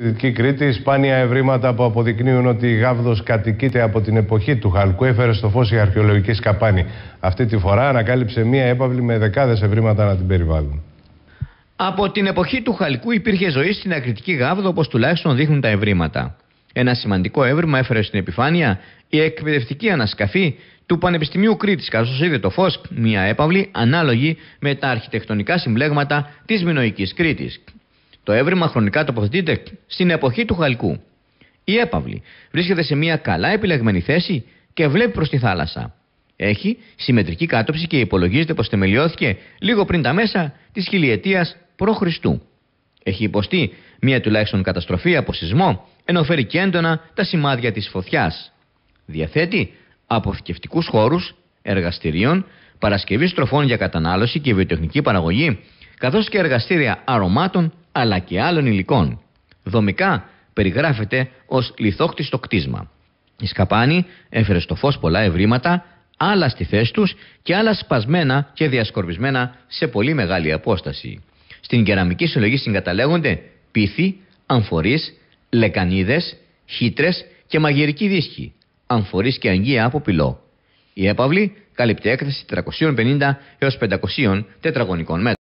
Δυτική Κρήτη, σπάνια ευρήματα που αποδεικνύουν ότι η Γάβδος κατοικείται από την εποχή του Χαλκού έφερε στο φως η αρχαιολογική σκαπάνη. Αυτή τη φορά ανακάλυψε μία έπαυλη με δεκάδες ευρήματα να την περιβάλλουν. Από την εποχή του Χαλκού υπήρχε ζωή στην ακριτική Γάβδο, όπως τουλάχιστον δείχνουν τα ευρήματα. Ένα σημαντικό έβριμα έφερε στην επιφάνεια η εκπαιδευτική ανασκαφή του Πανεπιστημίου Κρήτης, καθώς είδε το φως μία έπαυλη ανάλογη με τα αρχιτεκτονικά συμπλέγματα της Μινοϊκή Κρήτης. Το έβριμα χρονικά τοποθετείται στην εποχή του χαλκού. Η έπαυλη βρίσκεται σε μια καλά επιλεγμένη θέση και βλέπει προς τη θάλασσα. Έχει συμμετρική κάτωψη και υπολογίζεται πως θεμελιώθηκε λίγο πριν τα μέσα της χιλιετίας π.Χ. Έχει υποστεί μία τουλάχιστον καταστροφή από σεισμό, ενώ φέρει και έντονα τα σημάδια της φωτιάς. Διαθέτει αποθηκευτικούς χώρους, εργαστηρίων, παρασκευή τροφών για κατανάλωση και βιοτεχνική παραγωγή, καθώς και εργαστήρια αρωμάτων αλλά και άλλων υλικών. Δομικά περιγράφεται ως λιθόκτιστο κτίσμα. Η σκαπάνη έφερε στο φως πολλά ευρήματα, άλλα στη θέση τους και άλλα σπασμένα και διασκορπισμένα σε πολύ μεγάλη απόσταση. Στην κεραμική συλλογή συγκαταλέγονται πίθη, αμφορείς, λεκανίδες, χύτρες και μαγειρικοί δίσκοι, αμφορείς και αγγεία από πυλό. Η έπαυλη κάλυπτε έκταση 350 έως 500 τετραγωνικών μέτρων.